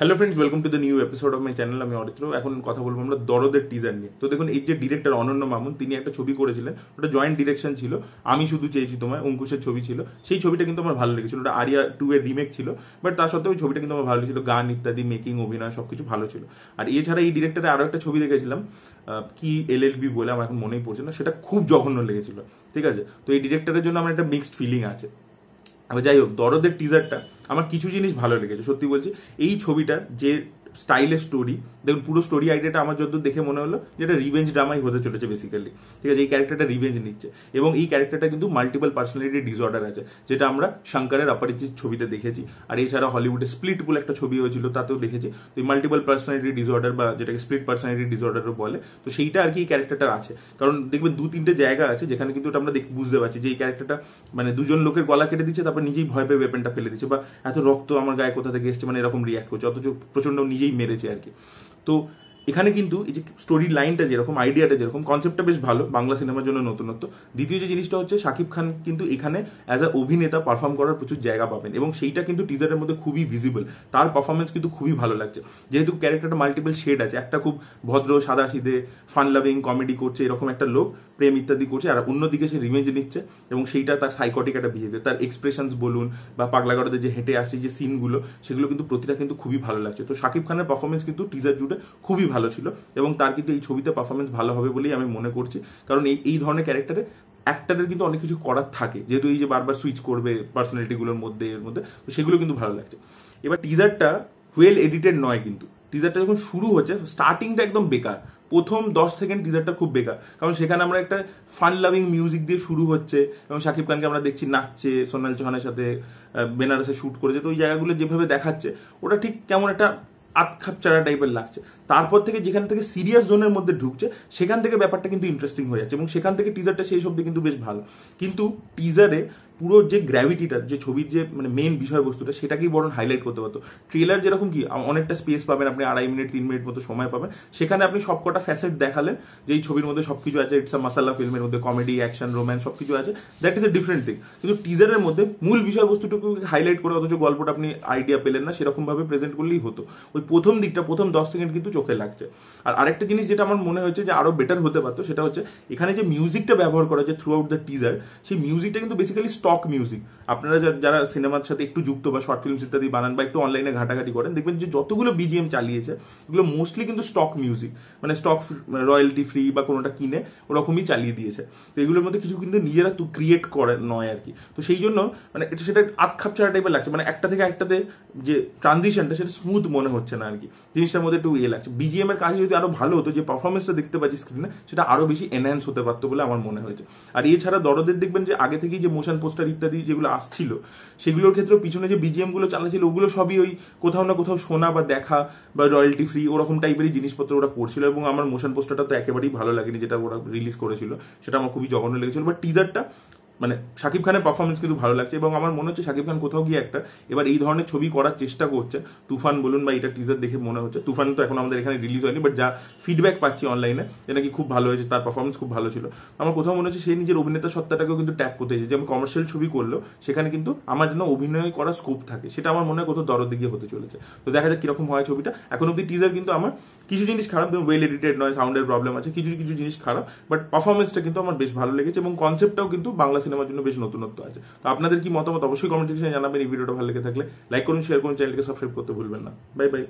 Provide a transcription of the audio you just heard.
hello friends welcome to the new episode of my channel আমি অরিত্র এখন কথা বলবো আমরা দরদের টিজার নিয়ে তো দেখুন এই যে ডিরেক্টর অনন্য মামুন তিনি একটা ছবি করেছিলেন ওটা জয়েন্ট ডিরেকশন ছিল আমি শুধু চেয়েছি তোমায় অঙ্কুশের ছবি ছিল সেই ছবিটা কিন্তু আমার ভালো লেগেছিল ওটা আরিয়া টু এর রিমেক ছিল বাট তার সত্ত্বেও ওই ছবিটা কিন্তু আমার ভালো লেগেছিল গান ইত্যাদি মেকিং অভিনয় সব কিছু ভালো ছিল আর এছাড়া এই ডিরেক্টরে আরও একটা ছবি দেখেছিলাম কি এল এল বি বলে আমার এখন মনেই পড়ছে না সেটা খুব জঘন্য লেগেছিল ঠিক আছে তো এই ডিরেক্টরের জন্য আমার একটা মিক্সড ফিলিং আছে যাই হোক দরদের টিজারটা আমার কিছু জিনিস ভালো লেগেছে সত্যি বলছি এই ছবিটা যে স্টাইলের স্টোরি দেখুন পুরো স্টোরি আইডিয়াটা আমার যত দেখে মনে হলো যেটা রিভেঞ্জ ড্রামাই হতে চলেছে বেসিক্যালি ঠিক আছে এই ক্যারেক্টারটা রিভেঞ্জ নিচ্ছে এবং এই ক্যারেক্টারটা কিন্তু মাল্টিপল পার্সোনালিটি ডিসঅর্ডার আছে যেটা আমরা শঙ্করের অপরিচিত ছবিতে দেখেছি আর এছাড়া হলিউডে স্প্লিট বলে একটা ছবি হয়েছিল তাতেও দেখেছি তো এই মাল্টিপল পার্সোনালিটি ডিসঅর্ডার বা যেটাকে স্প্লিট পার্সোনালিটি ডিসঅর্ডারও বলে তো সেইটা আর কি এই ক্যারেক্টারটা আছে কারণ দেখবেন দু তিনটে জায়গা আছে যেখানে কিন্তু আমরা বুঝতে পারছি যে এই ক্যারেক্টারটা মানে দুজন লোকের গলা কেটে দিচ্ছে তারপর নিজেই ভয় পেয়ে ওয়েপেনটা ফেলে দিচ্ছে বা এত রক্ত আমার গায়ে কোথা থেকে এসছে মানে এরকম রিয়াক্ট করছে অথচ প্রচন্ড यही मेरे चेयर के तो এখানে কিন্তু এই যে স্টোরি লাইনটা যেরকম আইডিয়াটা যেরকম কনসেপ্টটা বেশ ভালো বাংলা সিনেমার জন্য নতুনত্ব দ্বিতীয় যে জিনিসটা হচ্ছে শাকিব খান কিন্তু এখানে অ্যাজ আ অভিনেতা পারফর্ম করার প্রচুর জায়গা পাবেন এবং সেইটা কিন্তু টিজারের মধ্যে খুবই ভিজিবল তার পারফরমেন্স কিন্তু খুবই ভালো লাগছে যেহেতু ক্যারেক্টারটা মাল্টিপল শেড আছে একটা খুব ভদ্র সাদা সিদে ফান লাভিং কমেডি করছে এরকম একটা লোক প্রেম ইত্যাদি করছে আর অন্যদিকে সে রিভেঞ্জ নিচ্ছে এবং সেইটা তার সাইকটিক একটা বিহেভিয়ার তার এক্সপ্রেশনস বলুন বা পাগলাগড়াতে যে হেঁটে আসছে যে সিনগুলো সেগুলো কিন্তু প্রতিটা কিন্তু খুবই ভালো লাগছে তো শাকিব খানের পারফরমেন্স কিন্তু টিজার জুড়ে খুবই ভালো ভালো ছিল এবং তার কিন্তু এই ছবিতে পারফরমেন্স ভালো হবে বলেই আমি মনে করছি কারণ এই এই ধরনের ক্যারেক্টারে অ্যাক্টারের কিন্তু অনেক কিছু করার থাকে যেহেতু এই যে বারবার সুইচ করবে পার্সোনালিটিগুলোর মধ্যে এর মধ্যে তো সেগুলো কিন্তু ভালো লাগছে এবার টিজারটা ওয়েল এডিটেড নয় কিন্তু টিজারটা যখন শুরু হচ্ছে স্টার্টিংটা একদম বেকার প্রথম দশ সেকেন্ড টিজারটা খুব বেকার কারণ সেখানে আমরা একটা ফান লাভিং মিউজিক দিয়ে শুরু হচ্ছে এবং শাকিব খানকে আমরা দেখছি নাচছে সোনাল চৌহানের সাথে বেনারসে শ্যুট করেছে তো ওই জায়গাগুলো যেভাবে দেখাচ্ছে ওটা ঠিক কেমন একটা চারা টাইপের লাগছে তারপর থেকে যেখান থেকে সিরিয়াস জোনের মধ্যে ঢুকছে সেখান থেকে ব্যাপারটা কিন্তু ইন্টারেস্টিং হয়ে যাচ্ছে এবং সেখান থেকে টিজারটা সেই শব্দে কিন্তু বেশ ভালো কিন্তু টিজারে পুরো যে গ্র্যাভিটিটা যে ছবির যে মানে মেন বিষয়বস্তুটা সেটাকেই বরং হাইলাইট করতে পারতো ট্রেলার যেরকম কি অনেকটা স্পেস পাবেন আপনি আড়াই মিনিট তিন মিনিট মতো সময় পাবেন সেখানে আপনি সব কটা ফ্যাসেট দেখালেন যে এই ছবির মধ্যে সব কিছু আছে ইটস আ মাসাল্লা ফিল্মের মধ্যে কমেডি অ্যাকশন রোম্যান্স সব কিছু আছে that is a different thing কিন্তু টিজারের মধ্যে মূল বিষয়বস্তুটুকু হাইলাইট করে অথচ গল্পটা আপনি আইডিয়া পেলেন না সেরকমভাবে প্রেজেন্ট করলেই হতো ওই প্রথম দিকটা প্রথম দশ সেকেন্ড কিন্তু চোখে লাগছে আর আরেকটা জিনিস যেটা আমার মনে হয়েছে যে আরো বেটার হতে পারতো সেটা হচ্ছে এখানে যে মিউজিকটা ব্যবহার করা যে থ্রু আউট দ্য টিজার সেই মিউজিকটা কিন্তু বেসিক্যালি স্টক মিউজিক আপনারা যারা সিনেমার সাথে একটু যুক্ত বা শর্ট ফিল্মস ইত্যাদি বানান বা একটু অনলাইনে ঘাটাঘাটি করেন দেখবেন যে যতগুলো বিজিএম চালিয়েছে এগুলো মোস্টলি কিন্তু স্টক মিউজিক মানে স্টক রয়্যালটি ফ্রি বা কোনোটা কিনে ওরকমই চালিয়ে দিয়েছে তো এগুলোর মধ্যে কিছু কিন্তু নিজেরা তো ক্রিয়েট করে নয় আর কি তো সেই জন্য মানে এটা সেটা খাপ ছাড়া টাইপের লাগছে মানে একটা থেকে একটাতে যে ট্রানজিশনটা সেটা স্মুথ মনে হচ্ছে না আর কি জিনিসটার মধ্যে একটু ইয়ে লাগছে বিজিএম এর কাজ যদি আরো ভালো হতো যে পারফরমেন্সটা দেখতে পাচ্ছি স্ক্রিনে সেটা আরো বেশি এনহ্যান্স হতে পারতো বলে আমার মনে হয়েছে আর এছাড়া দরদের দেখবেন যে আগে থেকেই যে মোশন পোস্টার ইত্যাদি যেগুলো আসছিল সেগুলোর ক্ষেত্রে পিছনে যে বিজিএম গুলো চালাছিল ওগুলো সবই ওই কোথাও না কোথাও শোনা বা দেখা বা রয়্যালটি ফ্রি ওরকম টাইপেরই জিনিসপত্র ওরা করছিল এবং আমার মোশন পোস্টারটা তো একেবারেই ভালো লাগেনি যেটা ওরা রিলিজ করেছিল সেটা আমার খুবই জঘন্য লেগেছিল বাট টিজারটা মানে শাকিব খানের পারফরমেন্স কিন্তু ভালো লাগছে এবং আমার মনে হচ্ছে শাকিব খান কোথাও গিয়ে একটা এবার এই ধরনের ছবি করার চেষ্টা করছে তুফান বলুন বা এটা টিজার দেখে মনে হচ্ছে তুফান তো এখন আমাদের এখানে রিলিজ হয়নি বাট যা ফিডব্যাক পাচ্ছি অনলাইনে যে নাকি খুব ভালো হয়েছে তার পারফরমেন্স খুব ভালো ছিল আমার কোথাও মনে হচ্ছে সেই নিজের অভিনেতা সত্তাটাকেও কিন্তু ট্যাপ করতে যে যেমন কমার্শিয়াল ছবি করলো সেখানে কিন্তু আমার যেন অভিনয় করার স্কোপ থাকে সেটা আমার মনে হয় কোথাও দরদ দিকে হতে চলেছে তো দেখা যাক কিরকম হয় ছবিটা এখন অব্দি টিজার কিন্তু আমার কিছু জিনিস খারাপ ওয়েল এডিটেড নয় সাউন্ডের প্রবলেম আছে কিছু কিছু জিনিস খারাপ বাট পারফরমেন্সটা কিন্তু আমার বেশ ভালো লেগেছে এবং কনসেপ্টটাও কিন্তু বাংলা সিনেমার জন্য বেশ নতুনত্ব আছে তো আপনাদের কি মতামত অবশ্যই কমেন্ট সেকশনে জানাবেন এই ভিডিওটা ভালো লেগে থাকলে লাইক করুন শেয়ার করুন চ্যানেলকে সাবস্ক্রাইব করতে ভুলবেন না বাই বাই